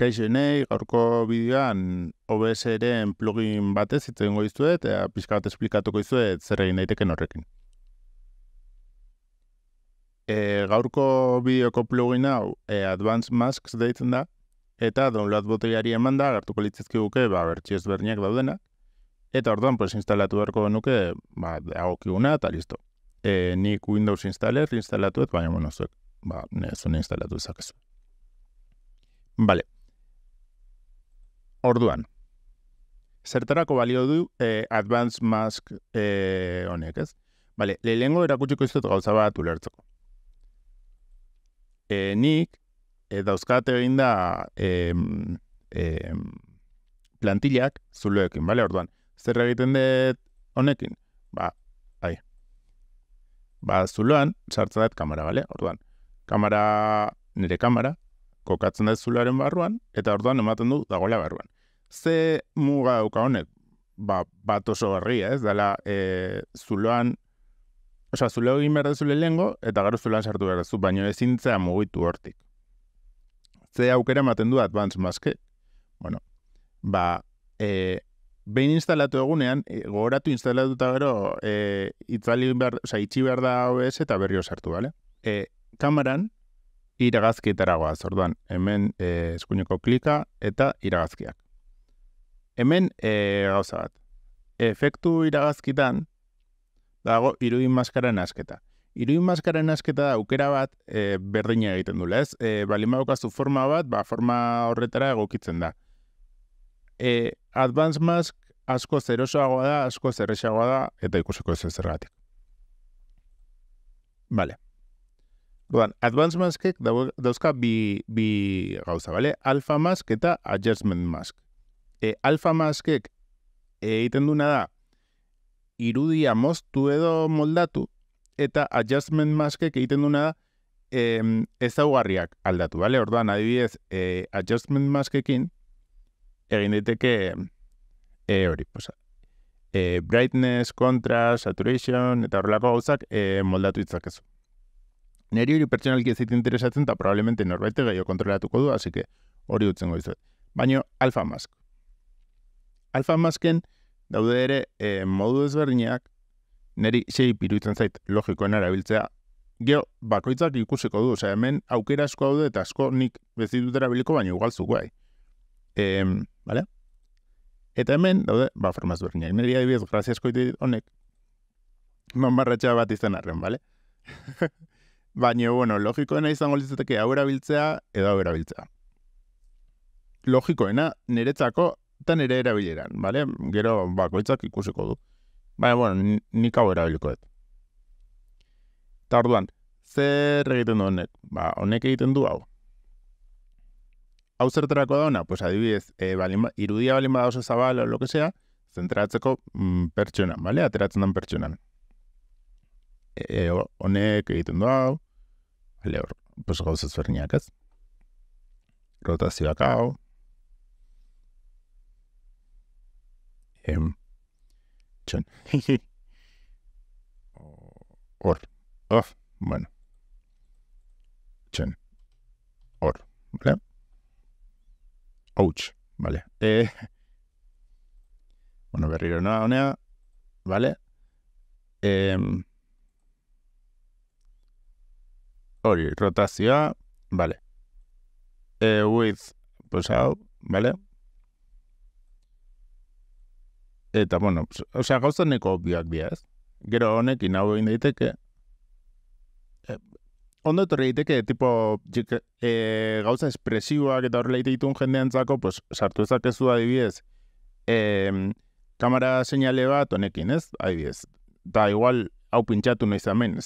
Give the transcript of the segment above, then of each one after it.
Kaixenei, gaurko bideoan obs eren plugin batez ez dengo dizuet eta pixka bat esplikatuko dizuet zer egin daiteken horrekin. E, gaurko bideoko plugin hau e, Advanced Masks deitzen da eta download botellari emanda hartuko litzezke guke ba bertsio ezberniak daudena eta orduan pues instalatu beharko nuke ba dagokiguna eta listo. E, nik Windows Installer instalatuet baina bueno zuek ba ne instalatu ezakezu. Vale, Orduan, zertarako balio du eh, Advanced Mask eh, honek, ez? Bale, lehengo erakutsiko izut gauza bat ulertzeko. E, nik, e, eh, dauzkat egin da plantillak zuluekin, bale, orduan. Zer egiten dut honekin? Ba, ai. Ba, zuluan, dut kamera, bale, orduan. Kamera, nire kamera, kokatzen da zularen barruan, eta orduan ematen du dagoela barruan. Ze muga dauka honek, ba, bat oso garri, ez, dela, e, zuloan, oza, zulo egin behar zule lehengo, eta gero zuloan sartu behar dezu, baino ezintzea mugitu hortik. Ze aukera ematen du advance maske, bueno, ba, e, behin instalatu egunean, e, gogoratu instalatuta gero, e, itzali behar, oza, itxi behar da OBS eta berrio sartu, bale? E, kameran, iragazkietara goaz, orduan, hemen e, eskuineko klika eta iragazkiak. Hemen e, gauza bat, efektu iragazkitan dago irudin maskaren asketa. Irudin maskaren asketa da aukera bat e, berdina egiten dule, ez? E, Bali forma bat, ba, forma horretara egokitzen da. E, Advance mask asko zer da, asko zerresagoa da, eta ikusiko ez zergatik. gati. Bale. Duan, advanced maskek dauzka bi, bi gauza, bale? Alpha mask eta adjustment mask. E, alpha maskek egiten duna da, irudia moztu edo moldatu, eta adjustment maskek egiten duna da, em, daugarriak aldatu, bale? Orduan, adibidez, e, adjustment maskekin, egin daiteke e, hori, posa, e, brightness, contrast, saturation, eta horrelako gauzak e, moldatu itzakezu. Neri hori pertsonalki ez zaite interesatzen ta probablemente norbait ere kontrolatuko du, así que hori utzen goizuet. Baino Alfa Mask. Alfa Masken daude ere e, modu ezberdinak neri sei pirutzen zait logikoen erabiltzea. Geo bakoitzak ikusiko du, osea hemen aukera asko daude eta asko nik bezi dut erabiliko baino ugalzu gai. Eh, vale? Eta hemen, daude, ba, formaz duer Neri adibidez, graziasko grazia eskoite honek. Non barratxea bat izan arren, bale? baina, bueno, logikoena izango litzateke hau erabiltzea edo hau erabiltzea. Logikoena, niretzako eta nire erabileran, bale? Gero, bakoitzak ikusiko du. Baina, bueno, nik hau erabiliko dut. Eta orduan, zer egiten du honek? Ba, honek egiten du hau. Hau zertarako da ona? Pues adibidez, e, balima, irudia balin bada oso o lo que sea, zentratzeko mm, pertsonan, Ateratzen den pertsonan. eh honek egiten du hau, ale hor, pues gauza ezberdinak ez. Rotazioak hau. Em, txon. hor, uf bueno. Txon. Hor, bale? Ouch, bale. Eh, bueno, berriro noa honea, bale? Em, hori, rotazioa, bale. E, with, pues hau, bale. Eta, bueno, osea, gauza neko obioak biaz. Gero honekin inau egin daiteke. Eh, ondo etorri daiteke, tipo, jik, e, gauza espresiuak eta horrela ditun jendean zako, pues, sartu ezakezu adibidez, Eh, kamara seinale bat honekin, ez? Adibidez. Da, igual, hau pintxatu nahi zamen,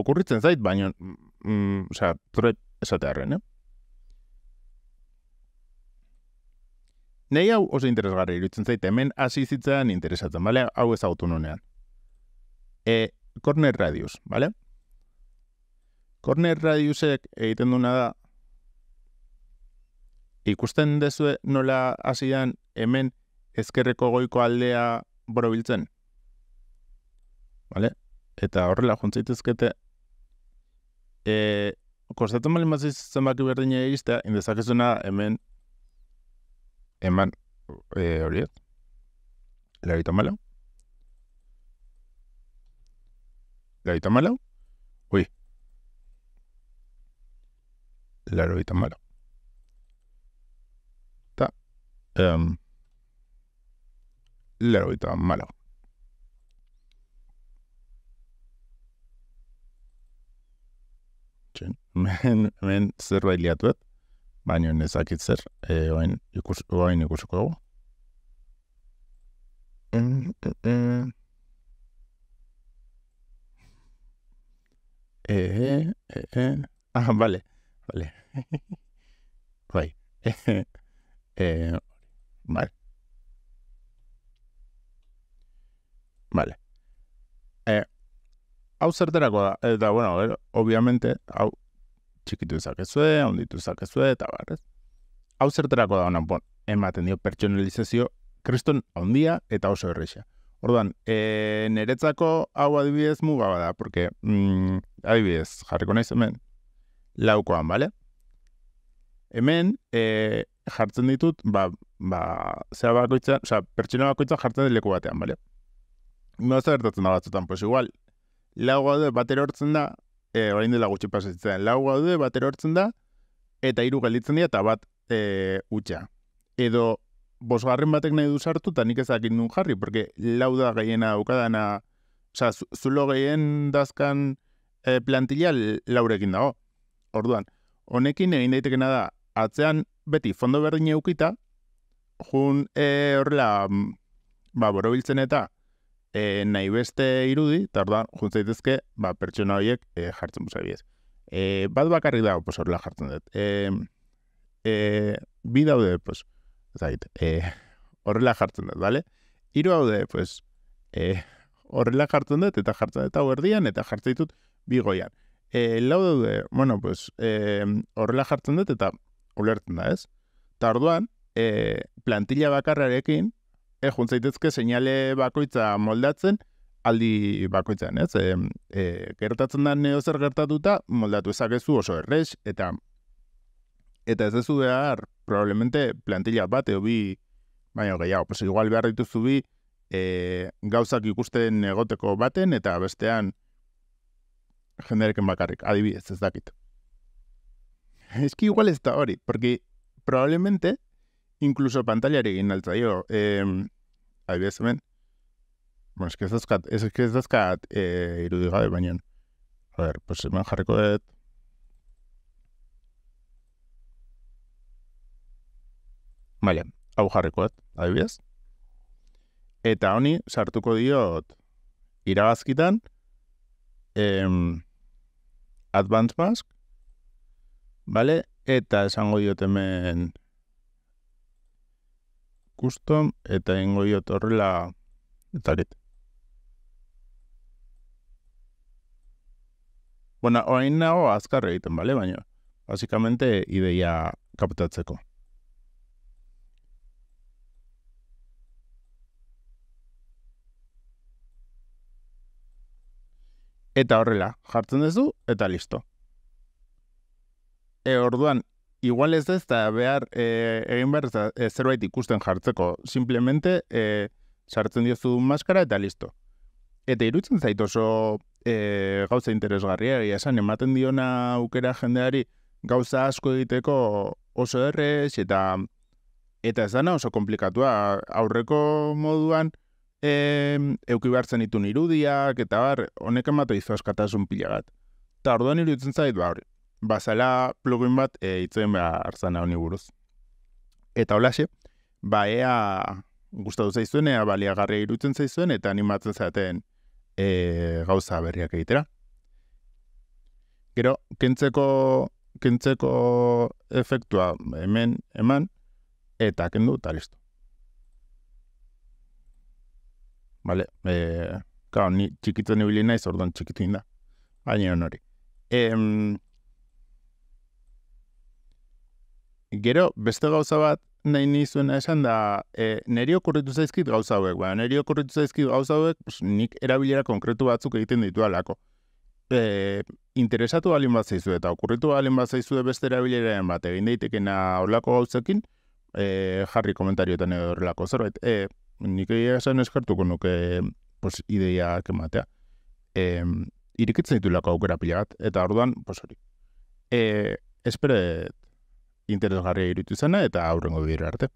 okurritzen zait, baina, mm, mm oza, esatearen, eh? Nei hau oso interesgarri iruditzen zait, hemen hasi zitzean interesatzen, bale? Hau ezagutu nunean. E, corner radius, bale? Corner radiusek egiten duna da, ikusten dezue nola hasian hemen ezkerreko goiko aldea borobiltzen. Bale? Eta horrela juntzaitezkete e, eh, konzeptu mali mazitzen zenbaki berdina egiztea, indezak ez hemen, hemen, e, eh, horiet, lagaita malo? Lagaita malo? Ui. Lagaita malau. Ta, ehm, um, Txen. Men, men zer bai liatuet, baina nezakit zer, e, oain ikus, ikusuko dago. E, e, e, e, ah, bale, bale. Bai, e, e, bai. Bale hau zerterako da, eta, bueno, obviamente, hau, txikitu zakezue, ditu zakezue, eta barrez. ez? Hau zerterako da, honan, bon, ematen dio pertsonalizazio, kriston ondia eta oso erresa. Orduan, e, eh, neretzako hau adibidez muga bada, porque, mm, adibidez, jarriko naiz hemen, laukoan, bale? Hemen, e, jartzen ditut, ba, ba, zea bakoitza, oza, pertsona bakoitza jartzen dut batean, bale? Mi gertatzen da batzutan, pues igual, lau gaude bat hortzen da, e, orain dela gutxi pasatzen, lau gaude bater hortzen da, eta hiru gelditzen dira, eta bat e, utxa. Edo, bosgarren batek nahi du sartu, eta nik ez nun jarri, porque lau da gehiena daukadana, oza, zulo gehien dazkan e, plantilla laurekin dago. Orduan, honekin egin daitekena da, atzean beti fondo berdin eukita, jun e, horrela, ba, borobiltzen eta, e, nahi beste irudi, eta orduan, juntzaitezke, ba, pertsona horiek e, jartzen buza biez. E, eh, bat bakarri da, pues, horrela jartzen dut. E, e, bi daude, pues, zait, e, horrela jartzen dut, bale? Iru haude, pues, e, horrela jartzen dut, eta jartzen dut hau erdian, eta jartzen ditut bi goian. E, lau daude, bueno, pues, e, horrela jartzen dut, eta ulertzen da, ez? Eta orduan, e, plantilla bakarrarekin, egun eh, zaitezke seinale bakoitza moldatzen, aldi bakoitzan, ez? Eh, gertatzen da neo zer gertatuta, moldatu ezakezu oso erres, eta eta ez duzu behar, probablemente plantilla bat, eo bi, baina gehiago, pues igual behar dituzu bi, eh, gauzak ikusten egoteko baten, eta bestean, jendereken bakarrik, adibidez, ez dakit. Eski igual ez da hori, porque probablemente, Inkluso pantailari egin altza jo. hemen. Bueno, eski ez dazkat, ez dazkat eh, irudi gabe, baina. A ber, pues hemen jarriko dut. Baila, hau jarriko dut, adibidez. Eta honi, sartuko diot, irabazkitan, em, advanced mask, bale, eta esango diot hemen, custom eta ingo diot horrela etarit. Bona, oain nago azkarre egiten, bale? Baina, basikamente, ideia kaputatzeko. Eta horrela, jartzen duzu eta listo. E orduan igual ez ez da behar e, egin behar ez zerbait ikusten jartzeko. Simplemente e, sartzen diozu maskara eta listo. Eta irutzen zaito oso e, gauza interesgarria egia esan, ematen diona aukera jendeari gauza asko egiteko oso errez eta eta ez dana oso komplikatua aurreko moduan e, eukibartzen ditu irudiak eta bar, honek emato izo askatasun pila bat. Eta orduan irutzen zaitu ba hori bazala plugin bat e, eh, itzuen beha hartzana honi buruz. Eta holaxe, ba ea guztatu zaizuen, baliagarria irutzen zaizuen, eta animatzen zaten e, gauza berriak egitera. Gero, kentzeko, kentzeko efektua hemen eman, eta kendu, eta listo. Bale, e, eh, kao, ni txikitzen ibili naiz, orduan txikitu inda. Baina hori. Em, Gero, beste gauza bat, nahi nizuena esan da, e, neri okurritu zaizkit gauza hauek, ba, neri okurritu zaizkit gauza hauek, pues, nik erabilera konkretu batzuk egiten ditu alako. E, interesatu balin bat zaizu eta okurritu balin bat zaizu beste erabilera bat egin daitekena horlako gauzekin, e, jarri komentarioetan edo horrelako zerbait. E, nik egia esan eskartuko nuke pues, ideiak ematea. E, irikitzen ditu lako aukera pila bat, eta orduan, pues hori. E, interesgarria irutu zena eta aurrengo bidera arte.